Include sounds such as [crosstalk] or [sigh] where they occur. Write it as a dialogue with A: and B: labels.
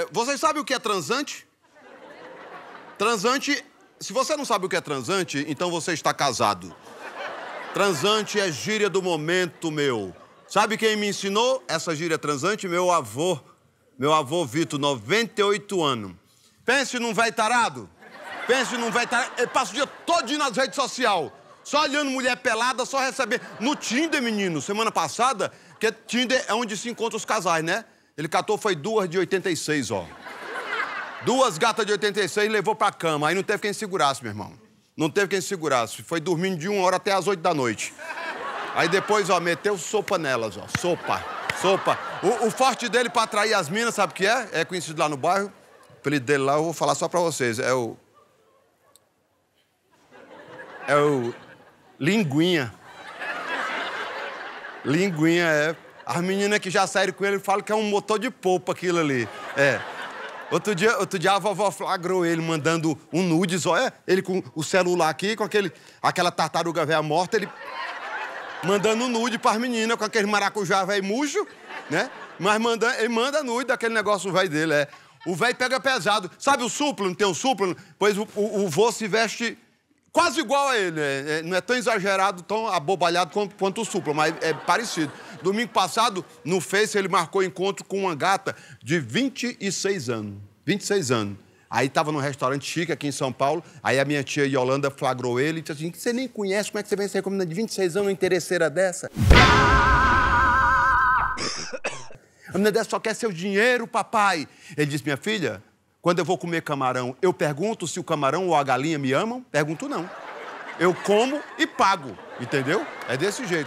A: É, Vocês sabem o que é transante? Transante, se você não sabe o que é transante, então você está casado. Transante é gíria do momento meu. Sabe quem me ensinou essa gíria transante? Meu avô. Meu avô Vitor, 98 anos. Pense num velho tarado. Pense num velho tarado. Ele passa o dia todo nas redes sociais. Só olhando mulher pelada, só receber No Tinder, menino, semana passada, que Tinder é onde se encontram os casais, né? Ele catou foi duas de 86, ó. Duas gatas de 86 levou pra cama. Aí não teve quem segurasse, meu irmão. Não teve quem segurasse. Foi dormindo de uma hora até as oito da noite. Aí depois, ó, meteu sopa nelas, ó. Sopa, sopa. O, o forte dele pra atrair as minas, sabe o que é? É conhecido lá no bairro. O apelido dele lá, eu vou falar só pra vocês. É o... É o... Linguinha. Linguinha é as meninas que já saíram com ele falam que é um motor de polpa aquilo ali. É. Outro dia, outro dia a vovó flagrou ele mandando um nudes, olha, é, ele com o celular aqui, com aquele, aquela tartaruga velha morta, ele mandando nude pras meninas com aquele maracujá velho murcho, né? Mas manda, ele manda nude daquele negócio velho dele, é. O velho pega pesado. Sabe o suplo? Não tem o suplo? Pois o, o, o vô se veste quase igual a ele. É, é, não é tão exagerado, tão abobalhado quanto, quanto o Supla, mas é parecido. Domingo passado, no Face, ele marcou encontro com uma gata de 26 anos. 26 anos. Aí estava num restaurante chique aqui em São Paulo, aí a minha tia Yolanda flagrou ele e disse assim, você nem conhece, como é que você vem se recomendando de 26 anos uma interesseira dessa? [coughs] A menina dessa só quer seu dinheiro, papai. Ele disse, minha filha, quando eu vou comer camarão, eu pergunto se o camarão ou a galinha me amam? Pergunto não. Eu como e pago, entendeu? É desse jeito.